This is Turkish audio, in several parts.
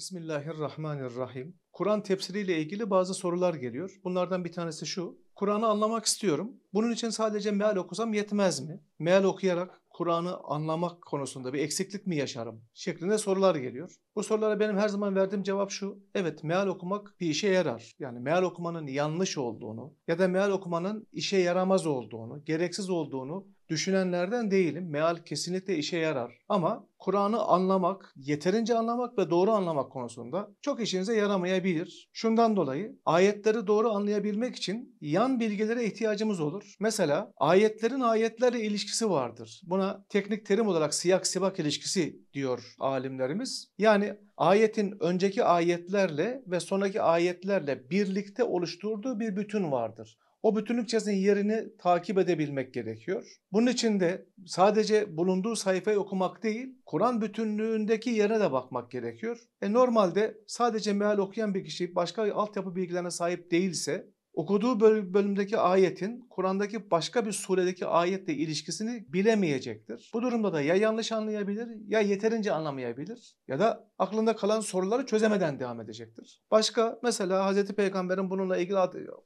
Bismillahirrahmanirrahim. Kur'an tefsiriyle ilgili bazı sorular geliyor. Bunlardan bir tanesi şu. Kur'an'ı anlamak istiyorum. Bunun için sadece meal okusam yetmez mi? Meal okuyarak Kur'an'ı anlamak konusunda bir eksiklik mi yaşarım? Şeklinde sorular geliyor. Bu sorulara benim her zaman verdiğim cevap şu. Evet meal okumak bir işe yarar. Yani meal okumanın yanlış olduğunu ya da meal okumanın işe yaramaz olduğunu, gereksiz olduğunu düşünenlerden değilim. Meal kesinlikle işe yarar. Ama Kur'an'ı anlamak, yeterince anlamak ve doğru anlamak konusunda çok işinize yaramayabilir. Şundan dolayı ayetleri doğru anlayabilmek için yan bilgilere ihtiyacımız olur. Mesela ayetlerin ayetlerle ilişkisi vardır. Buna teknik terim olarak siyak sibak ilişkisi diyor alimlerimiz. Yani ayetin önceki ayetlerle ve sonraki ayetlerle birlikte oluşturduğu bir bütün vardır o bütünlük içerisinde yerini takip edebilmek gerekiyor. Bunun için de sadece bulunduğu sayfayı okumak değil, Kur'an bütünlüğündeki yere de bakmak gerekiyor. E normalde sadece meal okuyan bir kişi başka altyapı bilgilerine sahip değilse okuduğu bölümdeki ayetin Kur'an'daki başka bir suredeki ayetle ilişkisini bilemeyecektir. Bu durumda da ya yanlış anlayabilir ya yeterince anlamayabilir ya da aklında kalan soruları çözemeden devam edecektir. Başka mesela Hz. Peygamber'in bununla ilgili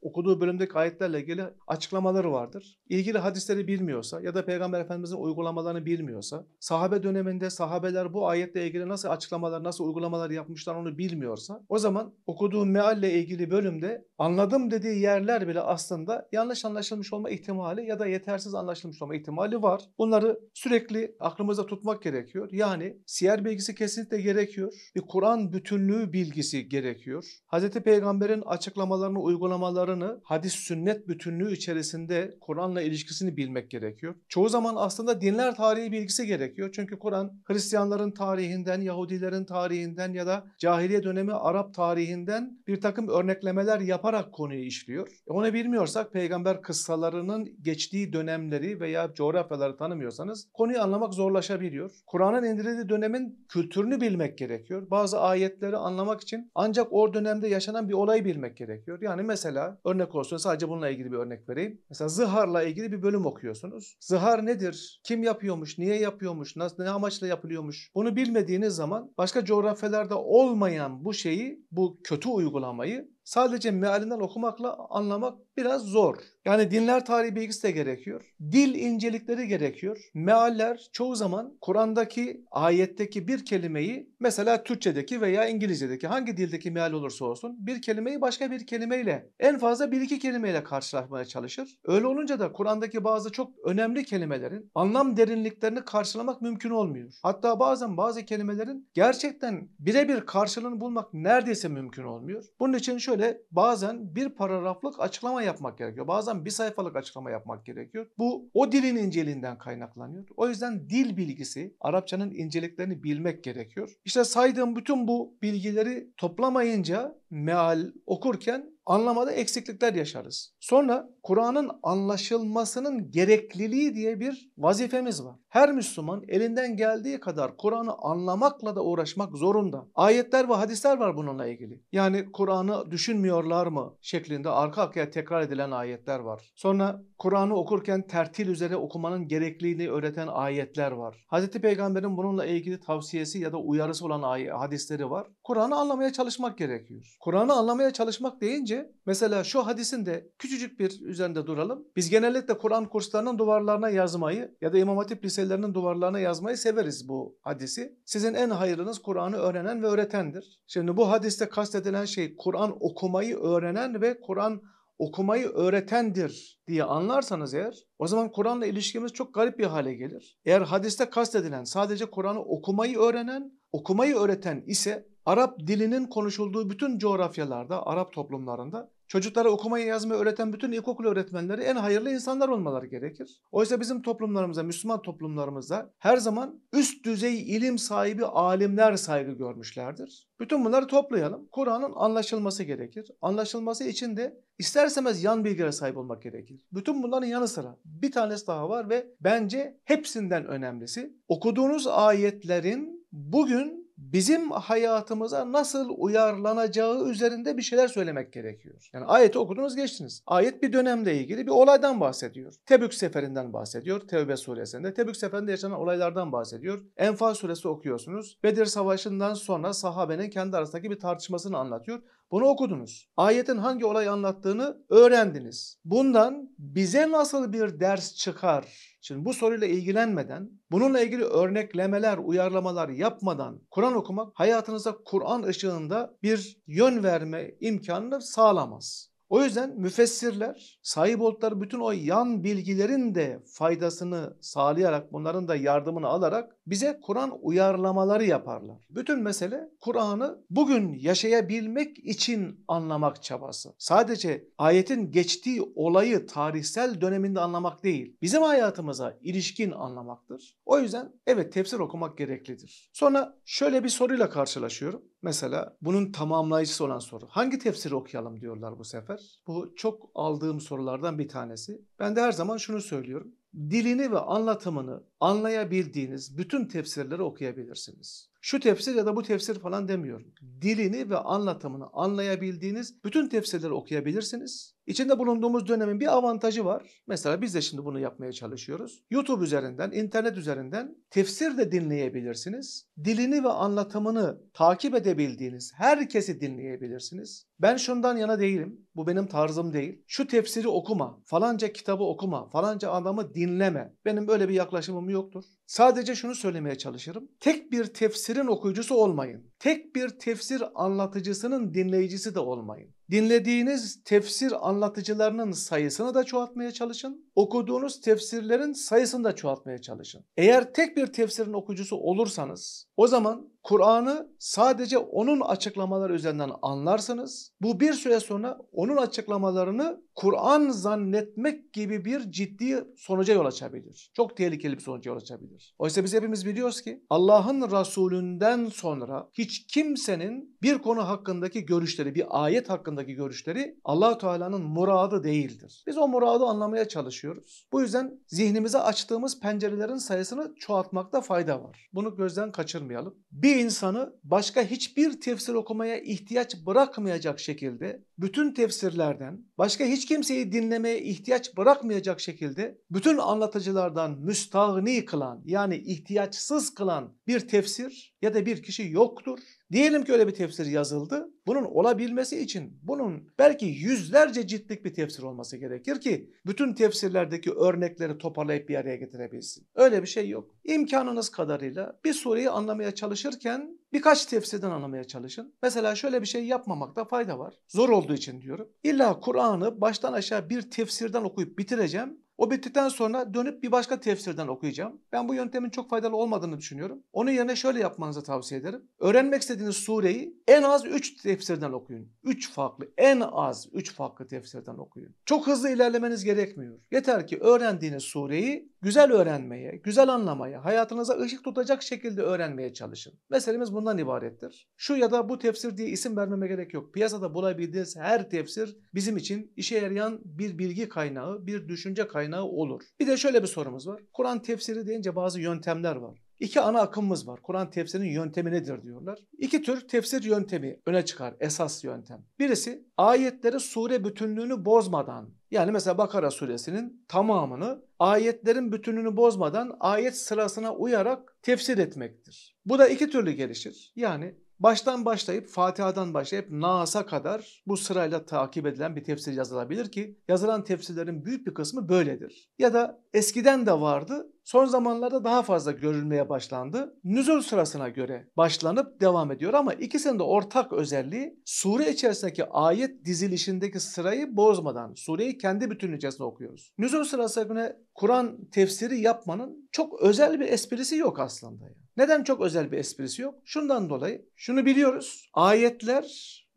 okuduğu bölümdeki ayetlerle ilgili açıklamaları vardır. İlgili hadisleri bilmiyorsa ya da Peygamber Efendimiz'in uygulamalarını bilmiyorsa, sahabe döneminde sahabeler bu ayetle ilgili nasıl açıklamalar, nasıl uygulamalar yapmışlar onu bilmiyorsa o zaman okuduğu mealle ilgili bölümde anladım dediği yerler bile aslında yanlış anlaşılmış olma ihtimali ya da yetersiz anlaşılmış olma ihtimali var. Bunları sürekli aklımızda tutmak gerekiyor. Yani siyer bilgisi kesinlikle gerekiyor. Bir Kur'an bütünlüğü bilgisi gerekiyor. Hz. Peygamber'in açıklamalarını, uygulamalarını hadis sünnet bütünlüğü içerisinde Kur'an'la ilişkisini bilmek gerekiyor. Çoğu zaman aslında dinler tarihi bilgisi gerekiyor. Çünkü Kur'an Hristiyanların tarihinden, Yahudilerin tarihinden ya da cahiliye dönemi Arap tarihinden bir takım örneklemeler yaparak konuyu işliyor işliyor. E, onu bilmiyorsak peygamber kıssalarının geçtiği dönemleri veya coğrafyaları tanımıyorsanız konuyu anlamak zorlaşabiliyor. Kur'an'ın indirildiği dönemin kültürünü bilmek gerekiyor. Bazı ayetleri anlamak için ancak o dönemde yaşanan bir olayı bilmek gerekiyor. Yani mesela örnek olsun sadece bununla ilgili bir örnek vereyim. Mesela zıharla ilgili bir bölüm okuyorsunuz. Zıhar nedir? Kim yapıyormuş? Niye yapıyormuş? Nasıl, ne amaçla yapılıyormuş? Bunu bilmediğiniz zaman başka coğrafyalarda olmayan bu şeyi, bu kötü uygulamayı sadece mealinden okumakla anlamak biraz zor. Yani dinler tarihi bilgisi de gerekiyor. Dil incelikleri gerekiyor. Mealler çoğu zaman Kur'an'daki ayetteki bir kelimeyi mesela Türkçedeki veya İngilizce'deki hangi dildeki meal olursa olsun bir kelimeyi başka bir kelimeyle en fazla bir iki kelimeyle karşılaşmaya çalışır. Öyle olunca da Kur'an'daki bazı çok önemli kelimelerin anlam derinliklerini karşılamak mümkün olmuyor. Hatta bazen bazı kelimelerin gerçekten birebir karşılığını bulmak neredeyse mümkün olmuyor. Bunun için şöyle bazen bir paragraflık açıklama yapmak gerekiyor. Bazen bir sayfalık açıklama yapmak gerekiyor. Bu o dilin inceliğinden kaynaklanıyor. O yüzden dil bilgisi, Arapçanın inceliklerini bilmek gerekiyor. İşte saydığım bütün bu bilgileri toplamayınca meal okurken anlamada eksiklikler yaşarız. Sonra Kur'an'ın anlaşılmasının gerekliliği diye bir vazifemiz var. Her Müslüman elinden geldiği kadar Kur'an'ı anlamakla da uğraşmak zorunda. Ayetler ve hadisler var bununla ilgili. Yani Kur'an'ı düşünmüyorlar mı şeklinde arka arkaya tekrar edilen ayetler var. Sonra Kur'an'ı okurken tertil üzere okumanın gerekliliğini öğreten ayetler var. Hz. Peygamber'in bununla ilgili tavsiyesi ya da uyarısı olan hadisleri var. Kur'an'ı anlamaya çalışmak gerekiyor. Kur'an'ı anlamaya çalışmak deyince Birinci mesela şu hadisin de küçücük bir üzerinde duralım. Biz genellikle Kur'an kurslarının duvarlarına yazmayı ya da İmam Hatip liselerinin duvarlarına yazmayı severiz bu hadisi. Sizin en hayırlınız Kur'an'ı öğrenen ve öğretendir. Şimdi bu hadiste kastedilen şey Kur'an okumayı öğrenen ve Kur'an okumayı öğretendir diye anlarsanız eğer o zaman Kur'an'la ilişkimiz çok garip bir hale gelir. Eğer hadiste kastedilen sadece Kur'an'ı okumayı öğrenen, okumayı öğreten ise Arap dilinin konuşulduğu bütün coğrafyalarda, Arap toplumlarında çocuklara okumayı yazmayı öğreten bütün ilkokul öğretmenleri en hayırlı insanlar olmaları gerekir. Oysa bizim toplumlarımıza Müslüman toplumlarımıza her zaman üst düzey ilim sahibi alimler saygı görmüşlerdir. Bütün bunları toplayalım. Kur'an'ın anlaşılması gerekir. Anlaşılması için de istersemez yan bilgilere sahip olmak gerekir. Bütün bunların yanı sıra bir tanesi daha var ve bence hepsinden önemlisi okuduğunuz ayetlerin bugün bizim hayatımıza nasıl uyarlanacağı üzerinde bir şeyler söylemek gerekiyor. Yani ayeti okudunuz geçtiniz. Ayet bir dönemle ilgili bir olaydan bahsediyor. Tebük seferinden bahsediyor. Tevbe suresinde. Tebük seferinde yaşanan olaylardan bahsediyor. Enfal suresi okuyorsunuz. Bedir savaşından sonra sahabenin kendi arasındaki bir tartışmasını anlatıyor. Bunu okudunuz. Ayetin hangi olayı anlattığını öğrendiniz. Bundan bize nasıl bir ders çıkar Şimdi bu soruyla ilgilenmeden, bununla ilgili örneklemeler, uyarlamalar yapmadan Kur'an okumak hayatınıza Kur'an ışığında bir yön verme imkanını sağlamaz. O yüzden müfessirler sahip oldukları bütün o yan bilgilerin de faydasını sağlayarak bunların da yardımını alarak bize Kur'an uyarlamaları yaparlar. Bütün mesele Kur'an'ı bugün yaşayabilmek için anlamak çabası. Sadece ayetin geçtiği olayı tarihsel döneminde anlamak değil, bizim hayatımıza ilişkin anlamaktır. O yüzden evet tefsir okumak gereklidir. Sonra şöyle bir soruyla karşılaşıyorum. Mesela bunun tamamlayıcısı olan soru. Hangi tefsiri okuyalım diyorlar bu sefer. Bu çok aldığım sorulardan bir tanesi. Ben de her zaman şunu söylüyorum dilini ve anlatımını anlayabildiğiniz bütün tefsirleri okuyabilirsiniz şu tefsir ya da bu tefsir falan demiyorum. Dilini ve anlatımını anlayabildiğiniz bütün tefsirleri okuyabilirsiniz. İçinde bulunduğumuz dönemin bir avantajı var. Mesela biz de şimdi bunu yapmaya çalışıyoruz. YouTube üzerinden, internet üzerinden tefsir de dinleyebilirsiniz. Dilini ve anlatımını takip edebildiğiniz herkesi dinleyebilirsiniz. Ben şundan yana değilim. Bu benim tarzım değil. Şu tefsiri okuma, falanca kitabı okuma, falanca adamı dinleme. Benim böyle bir yaklaşımım yoktur. Sadece şunu söylemeye çalışırım. Tek bir tefsir tefsirin okuyucusu olmayın. Tek bir tefsir anlatıcısının dinleyicisi de olmayın. Dinlediğiniz tefsir anlatıcılarının sayısını da çoğaltmaya çalışın. Okuduğunuz tefsirlerin sayısını da çoğaltmaya çalışın. Eğer tek bir tefsirin okucusu olursanız o zaman Kur'an'ı sadece onun açıklamaları üzerinden anlarsınız. Bu bir süre sonra onun açıklamalarını Kur'an zannetmek gibi bir ciddi sonuca yol açabilir. Çok tehlikeli bir sonuca yol açabilir. Oysa biz hepimiz biliyoruz ki Allah'ın Resulünden sonra hiç kimsenin bir konu hakkındaki görüşleri, bir ayet hakkında hakkındaki görüşleri allah Teala'nın muradı değildir. Biz o muradı anlamaya çalışıyoruz. Bu yüzden zihnimize açtığımız pencerelerin sayısını çoğaltmakta fayda var. Bunu gözden kaçırmayalım. Bir insanı başka hiçbir tefsir okumaya ihtiyaç bırakmayacak şekilde bütün tefsirlerden, başka hiç kimseyi dinlemeye ihtiyaç bırakmayacak şekilde bütün anlatıcılardan müstahni kılan yani ihtiyaçsız kılan bir tefsir ya da bir kişi yoktur. Diyelim ki öyle bir tefsir yazıldı. Bunun olabilmesi için bunun belki yüzlerce ciltlik bir tefsir olması gerekir ki bütün tefsirlerdeki örnekleri toparlayıp bir araya getirebilsin. Öyle bir şey yok. İmkanınız kadarıyla bir sureyi anlamaya çalışırken birkaç tefsirden anlamaya çalışın. Mesela şöyle bir şey yapmamakta fayda var. Zor olduğu için diyorum. İlla Kur'an'ı baştan aşağı bir tefsirden okuyup bitireceğim. O bittikten sonra dönüp bir başka tefsirden okuyacağım. Ben bu yöntemin çok faydalı olmadığını düşünüyorum. Onun yerine şöyle yapmanızı tavsiye ederim. Öğrenmek istediğiniz sureyi en az 3 tefsirden okuyun. 3 farklı, en az 3 farklı tefsirden okuyun. Çok hızlı ilerlemeniz gerekmiyor. Yeter ki öğrendiğiniz sureyi güzel öğrenmeye, güzel anlamaya, hayatınıza ışık tutacak şekilde öğrenmeye çalışın. Meselemiz bundan ibarettir. Şu ya da bu tefsir diye isim vermeme gerek yok. Piyasada bulabildiğiniz her tefsir bizim için işe yarayan bir bilgi kaynağı, bir düşünce kaynağı kaynağı olur. Bir de şöyle bir sorumuz var. Kur'an tefsiri deyince bazı yöntemler var. İki ana akımımız var. Kur'an tefsirinin yöntemi nedir diyorlar. İki tür tefsir yöntemi öne çıkar esas yöntem. Birisi ayetleri sure bütünlüğünü bozmadan yani mesela Bakara suresinin tamamını ayetlerin bütünlüğünü bozmadan ayet sırasına uyarak tefsir etmektir. Bu da iki türlü gelişir. Yani Baştan başlayıp Fatiha'dan başlayıp Nas'a kadar bu sırayla takip edilen bir tefsir yazılabilir ki yazılan tefsirlerin büyük bir kısmı böyledir. Ya da eskiden de vardı son zamanlarda daha fazla görülmeye başlandı. Nüzul sırasına göre başlanıp devam ediyor ama ikisinin de ortak özelliği sure içerisindeki ayet dizilişindeki sırayı bozmadan sureyi kendi bütünün içerisinde okuyoruz. Nüzul sırasına göre Kur'an tefsiri yapmanın çok özel bir esprisi yok aslında. Yani. Neden çok özel bir esprisi yok? Şundan dolayı şunu biliyoruz. Ayetler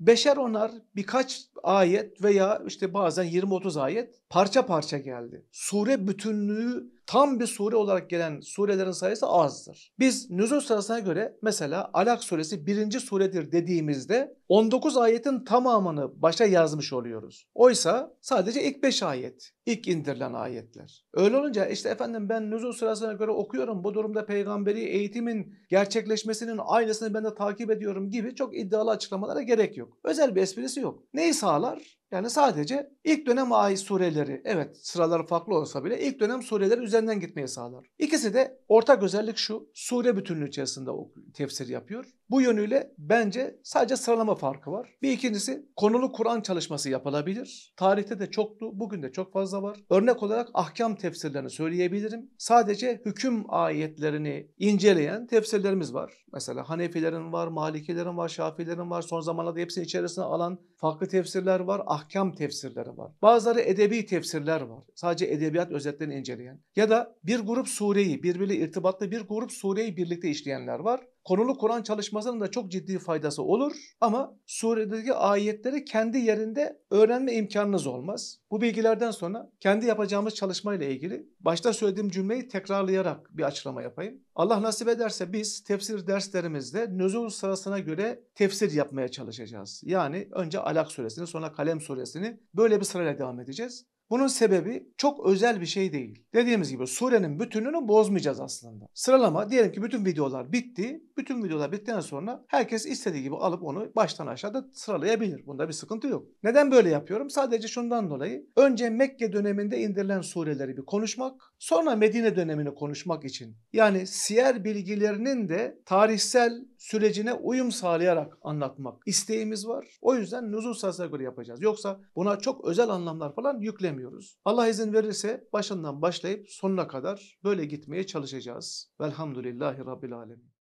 beşer onar birkaç ayet veya işte bazen 20-30 ayet parça parça geldi. Sure bütünlüğü tam bir sure olarak gelen surelerin sayısı azdır. Biz nüzul sırasına göre mesela Alak suresi birinci suredir dediğimizde 19 ayetin tamamını başa yazmış oluyoruz. Oysa sadece ilk 5 ayet, ilk indirilen ayetler. Öyle olunca işte efendim ben nüzul sırasına göre okuyorum bu durumda peygamberi eğitimin gerçekleşmesinin aynısını ben de takip ediyorum gibi çok iddialı açıklamalara gerek yok. Özel bir esprisi yok. Neyi sağlar? Yani sadece ilk dönem ait sureleri, evet sıraları farklı olsa bile ilk dönem sureleri üzerinden gitmeye sağlar. İkisi de ortak özellik şu, sure bütünlüğü içerisinde tefsir yapıyor. Bu yönüyle bence sadece sıralama farkı var. Bir ikincisi konulu Kur'an çalışması yapılabilir. Tarihte de çoktu, bugün de çok fazla var. Örnek olarak ahkam tefsirlerini söyleyebilirim. Sadece hüküm ayetlerini inceleyen tefsirlerimiz var. Mesela Hanefilerin var, Malikilerin var, Şafilerin var. Son zamanlarda hepsini içerisine alan farklı tefsirler var, ahkam tefsirleri var. Bazıları edebi tefsirler var. Sadece edebiyat özetlerini inceleyen. Ya da bir grup sureyi, birbiriyle irtibatlı bir grup sureyi birlikte işleyenler var konulu Kur'an çalışmasının da çok ciddi faydası olur ama suredeki ayetleri kendi yerinde öğrenme imkanınız olmaz. Bu bilgilerden sonra kendi yapacağımız çalışmayla ilgili başta söylediğim cümleyi tekrarlayarak bir açıklama yapayım. Allah nasip ederse biz tefsir derslerimizde nüzul sırasına göre tefsir yapmaya çalışacağız. Yani önce Alak suresini sonra Kalem suresini böyle bir sırayla devam edeceğiz. Bunun sebebi çok özel bir şey değil. Dediğimiz gibi surenin bütününü bozmayacağız aslında. Sıralama diyelim ki bütün videolar bitti. Bütün videolar bittikten sonra herkes istediği gibi alıp onu baştan aşağıda sıralayabilir. Bunda bir sıkıntı yok. Neden böyle yapıyorum? Sadece şundan dolayı. Önce Mekke döneminde indirilen sureleri bir konuşmak. Sonra Medine dönemini konuşmak için. Yani siyer bilgilerinin de tarihsel sürecine uyum sağlayarak anlatmak isteğimiz var. O yüzden nüzul sırasına göre yapacağız. Yoksa buna çok özel anlamlar falan yüklemiyoruz. Allah izin verirse başından başlayıp sonuna kadar böyle gitmeye çalışacağız. Velhamdülillahi Rabbil Alemin.